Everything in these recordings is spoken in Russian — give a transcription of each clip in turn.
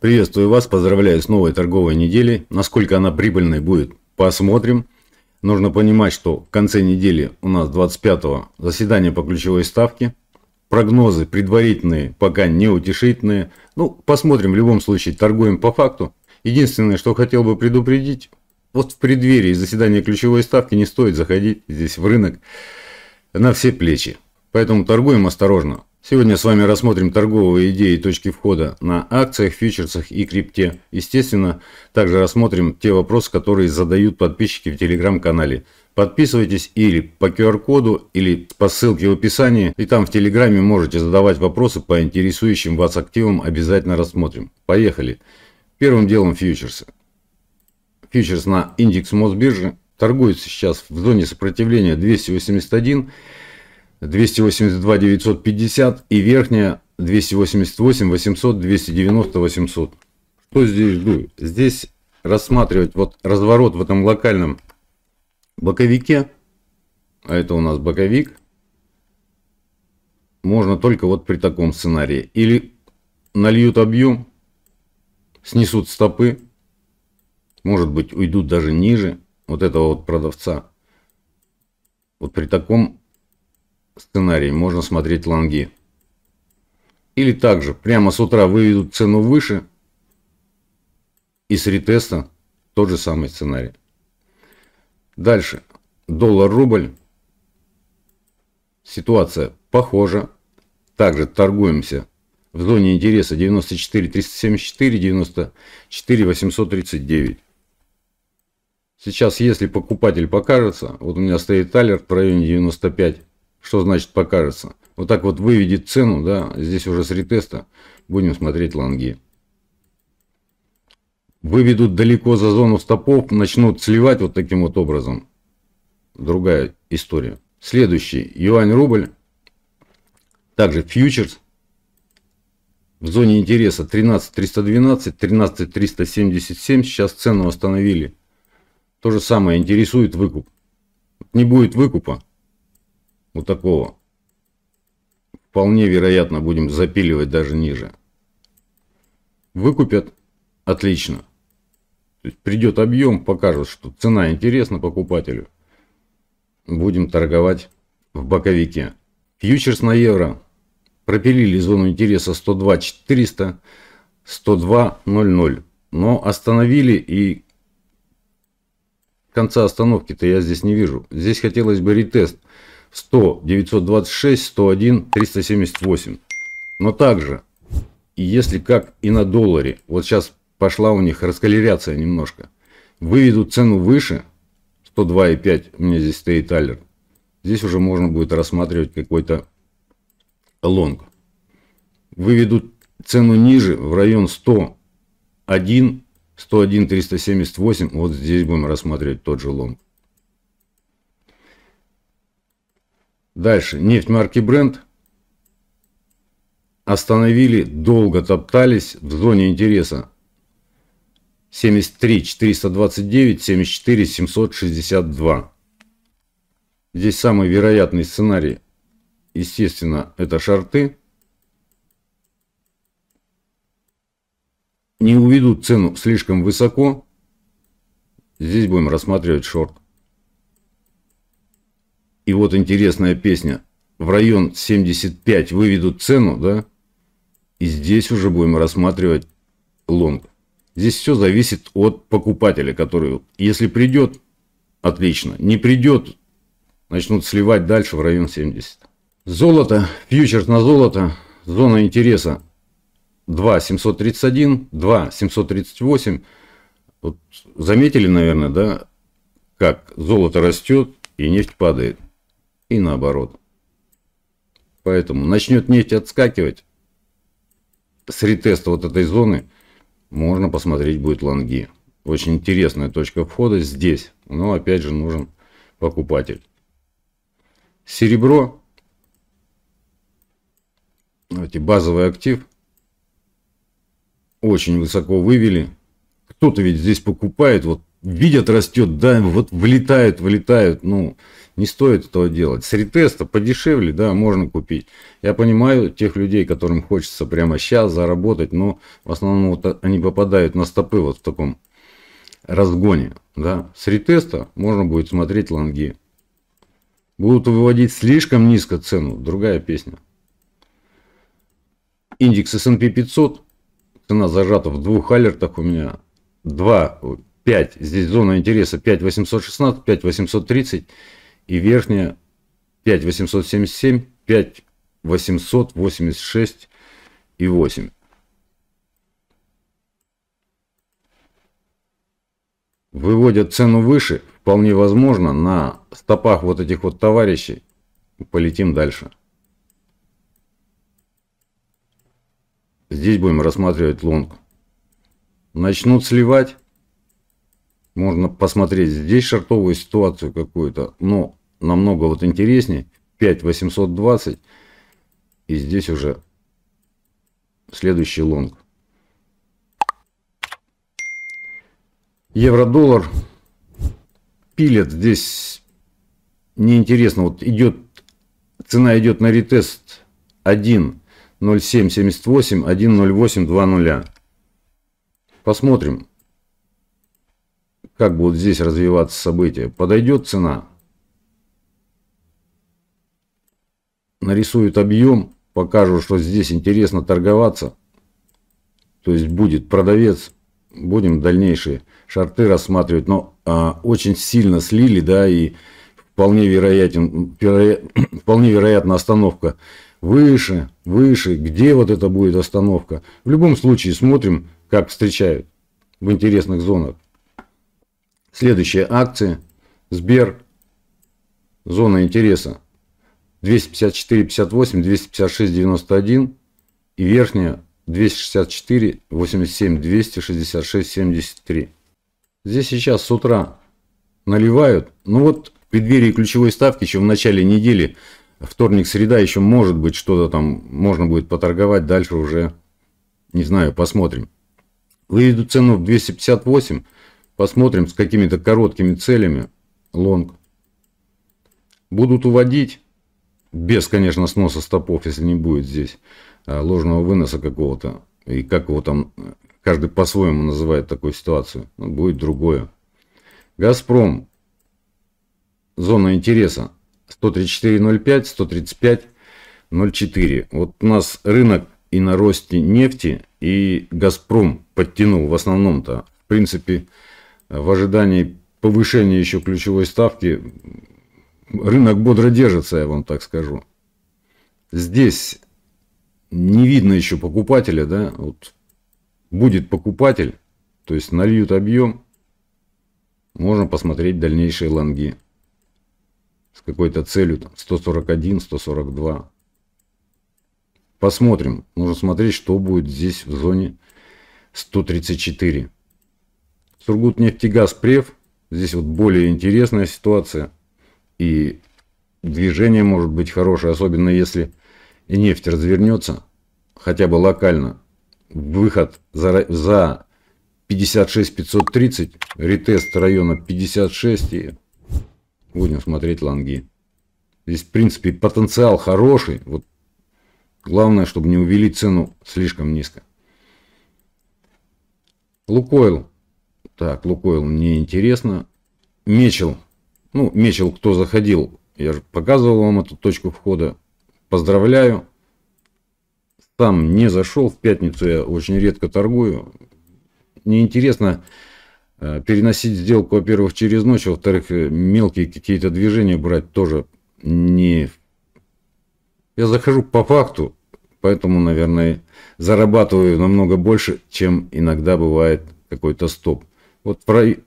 Приветствую вас, поздравляю с новой торговой неделей. Насколько она прибыльной будет, посмотрим. Нужно понимать, что в конце недели у нас 25-го заседание по ключевой ставке. Прогнозы предварительные, пока неутешительные. Ну, посмотрим, в любом случае торгуем по факту. Единственное, что хотел бы предупредить, вот в преддверии заседания ключевой ставки не стоит заходить здесь в рынок на все плечи. Поэтому торгуем осторожно. Сегодня с вами рассмотрим торговые идеи и точки входа на акциях, фьючерсах и крипте. Естественно, также рассмотрим те вопросы, которые задают подписчики в телеграм-канале. Подписывайтесь или по QR-коду, или по ссылке в описании, и там в телеграме можете задавать вопросы по интересующим вас активам, обязательно рассмотрим. Поехали! Первым делом фьючерсы. Фьючерс на индекс Мосбиржи торгуется сейчас в зоне сопротивления 281 282 950 и верхняя 288 800 290 800. Что здесь жду? Здесь рассматривать вот разворот в этом локальном боковике, а это у нас боковик, можно только вот при таком сценарии. Или нальют объем, снесут стопы, может быть уйдут даже ниже вот этого вот продавца. Вот при таком сценарий, можно смотреть лонги. Или также, прямо с утра выведут цену выше, и с ретеста тот же самый сценарий. Дальше. Доллар-рубль. Ситуация похожа. Также торгуемся в зоне интереса 94 374, 94 839. Сейчас, если покупатель покажется, вот у меня стоит талер в районе 95 что значит покажется? Вот так вот выведет цену, да, здесь уже с ретеста будем смотреть лонги. Выведут далеко за зону стопов, начнут сливать вот таким вот образом. Другая история. Следующий, юань-рубль, также фьючерс. В зоне интереса 13312, 13377, сейчас цену остановили. То же самое, интересует выкуп. Не будет выкупа, вот такого, вполне вероятно будем запиливать даже ниже. Выкупят, отлично. То есть придет объем, покажут, что цена интересна покупателю. Будем торговать в боковике. Фьючерс на евро пропилили зону интереса 102 400, 102 00, но остановили и конца остановки-то я здесь не вижу. Здесь хотелось бы ретест 100, 926, 101, 378. Но также, если как и на долларе, вот сейчас пошла у них раскалеряция немножко, выведут цену выше, 102,5 у меня здесь стоит талер, здесь уже можно будет рассматривать какой-то лонг. Выведут цену ниже, в район 101, 101, 378, вот здесь будем рассматривать тот же лонг. Дальше. Нефть марки Brent. Остановили, долго топтались в зоне интереса. 73 429, 74 762. Здесь самый вероятный сценарий, естественно, это шарты. Не уведут цену слишком высоко. Здесь будем рассматривать шорт и вот интересная песня, в район 75 выведут цену, да, и здесь уже будем рассматривать лонг. Здесь все зависит от покупателя, который, если придет, отлично, не придет, начнут сливать дальше в район 70. Золото, фьючерс на золото, зона интереса 2,731, 2,738. Вот заметили, наверное, да, как золото растет и нефть падает и наоборот. Поэтому начнет нефть отскакивать с ретеста вот этой зоны, можно посмотреть будет лонги. Очень интересная точка входа здесь, но опять же нужен покупатель. Серебро. Давайте базовый актив. Очень высоко вывели. Кто-то ведь здесь покупает, вот видят, растет, да, вот влетают, влетают, ну, не стоит этого делать. С ретеста подешевле, да, можно купить. Я понимаю тех людей, которым хочется прямо сейчас заработать, но в основном вот они попадают на стопы вот в таком разгоне, да. С ретеста можно будет смотреть лонги. Будут выводить слишком низко цену, другая песня. Индекс S&P 500, цена зажата в двух алертах у меня, два 5, здесь зона интереса 5816, 5830 и верхняя 5877, 5886 и 8. Выводят цену выше, вполне возможно, на стопах вот этих вот товарищей. Полетим дальше. Здесь будем рассматривать лонг. Начнут сливать, можно посмотреть здесь шартовую ситуацию какую-то, но намного вот интереснее. 5820 и здесь уже следующий лонг. Евро-доллар пилят здесь неинтересно. Вот идет, цена идет на ретест 1.0778, 1.0820. Посмотрим как будут здесь развиваться события. Подойдет цена. Нарисуют объем, покажут, что здесь интересно торговаться. То есть будет продавец. Будем дальнейшие шарты рассматривать. Но а, очень сильно слили, да, и вполне, вероятен, веро, вполне вероятна остановка выше, выше, где вот это будет остановка. В любом случае смотрим, как встречают в интересных зонах. Следующие акции. Сбер. Зона интереса. 254.58, 256.91 и верхняя 264, 87, 266, 73. Здесь сейчас с утра наливают. Ну вот в преддверии ключевой ставки еще в начале недели, вторник, среда, еще может быть что-то там можно будет поторговать. Дальше уже, не знаю, посмотрим. Выведу цену в 258, Посмотрим с какими-то короткими целями. Лонг. Будут уводить. Без, конечно, сноса стопов, если не будет здесь э, ложного выноса какого-то. И как его там, э, каждый по-своему называет такую ситуацию. Ну, будет другое. Газпром. Зона интереса. 134.05, 135.04. Вот у нас рынок и на росте нефти, и Газпром подтянул в основном-то. В принципе, в ожидании повышения еще ключевой ставки рынок бодро держится, я вам так скажу. Здесь не видно еще покупателя, да, вот будет покупатель, то есть нальют объем, можно посмотреть дальнейшие лонги с какой-то целью, там, 141, 142. Посмотрим, нужно смотреть, что будет здесь в зоне 134. Сургутнефтегазпреф, здесь вот более интересная ситуация. И движение может быть хорошее, особенно если нефть развернется, хотя бы локально. Выход за, за 56 530, ретест района 56 и будем смотреть лонги. Здесь, в принципе, потенциал хороший. Вот главное, чтобы не увели цену слишком низко. Лукойл так, Лукойл мне интересно. Мечел. Ну, мечел, кто заходил. Я же показывал вам эту точку входа. Поздравляю. Сам не зашел. В пятницу я очень редко торгую. Неинтересно э, переносить сделку, во-первых, через ночь, во-вторых, э, мелкие какие-то движения брать тоже не... Я захожу по факту, поэтому, наверное, зарабатываю намного больше, чем иногда бывает какой-то стоп. Вот в рай...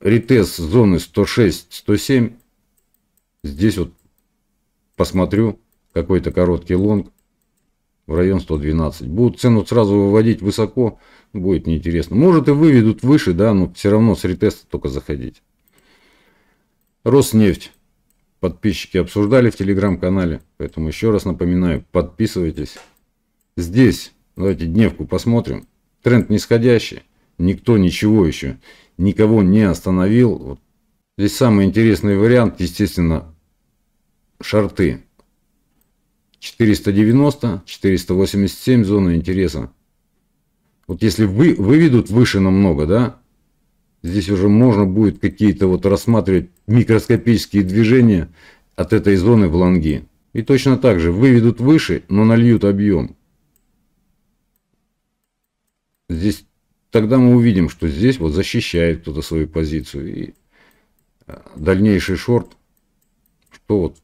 зоны 106-107, здесь вот посмотрю какой-то короткий лонг в район 112. Будут цену сразу выводить высоко, ну, будет неинтересно. Может и выведут выше, да, но все равно с ретеста только заходить. Роснефть. Подписчики обсуждали в телеграм-канале, поэтому еще раз напоминаю, подписывайтесь. Здесь, давайте дневку посмотрим. Тренд нисходящий. Никто ничего еще, никого не остановил. вот Здесь самый интересный вариант, естественно, шарты. 490, 487 зона интереса. Вот если вы, выведут выше намного, да, здесь уже можно будет какие-то вот рассматривать микроскопические движения от этой зоны в лонги. И точно так же выведут выше, но нальют объем. Здесь тогда мы увидим, что здесь вот защищает кто-то свою позицию. И э, дальнейший шорт, что вот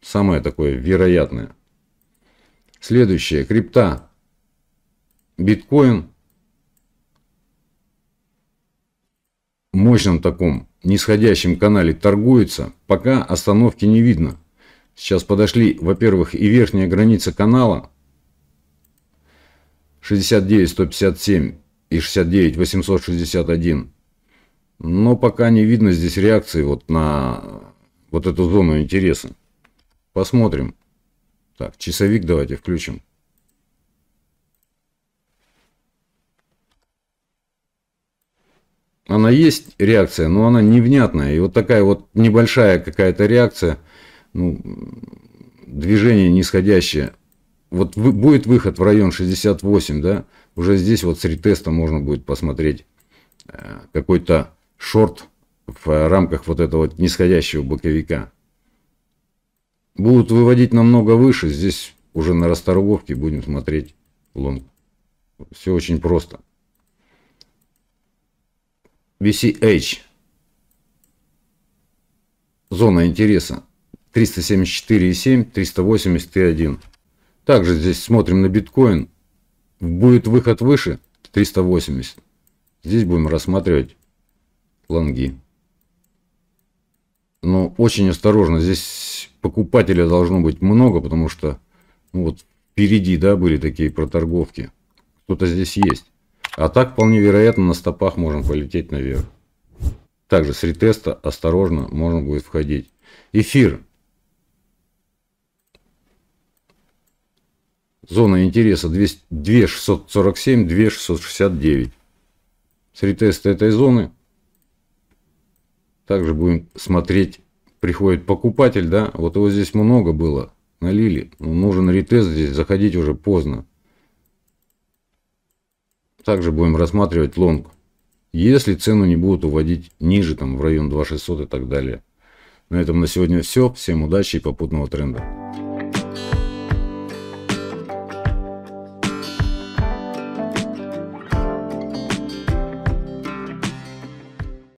самое такое вероятное. Следующее, крипта, биткоин в мощном таком нисходящем канале торгуется, пока остановки не видно. Сейчас подошли, во-первых, и верхняя граница канала 69-157 и 69 861. Но пока не видно здесь реакции вот на вот эту зону интереса. Посмотрим. Так, часовик давайте включим. Она есть реакция, но она невнятная. И вот такая вот небольшая какая-то реакция, ну, движение нисходящее. Вот будет выход в район 68, да? Уже здесь вот с ретеста можно будет посмотреть э, какой-то шорт в рамках вот этого нисходящего боковика. Будут выводить намного выше, здесь уже на расторговке будем смотреть лонг. Все очень просто. BCH. Зона интереса. 374,7, 380, Т1. Также здесь смотрим на биткоин. Будет выход выше 380. Здесь будем рассматривать лонги. Но очень осторожно. Здесь покупателя должно быть много, потому что ну вот впереди да, были такие проторговки. Кто-то здесь есть. А так вполне вероятно на стопах можем полететь наверх. Также с ретеста осторожно можно будет входить. Эфир Зона интереса 2647-2669. С ретеста этой зоны также будем смотреть, приходит покупатель, да, вот его здесь много было, налили, но нужен ретест здесь, заходить уже поздно. Также будем рассматривать лонг, если цену не будут уводить ниже, там, в район 2600 и так далее. На этом на сегодня все. Всем удачи и попутного тренда.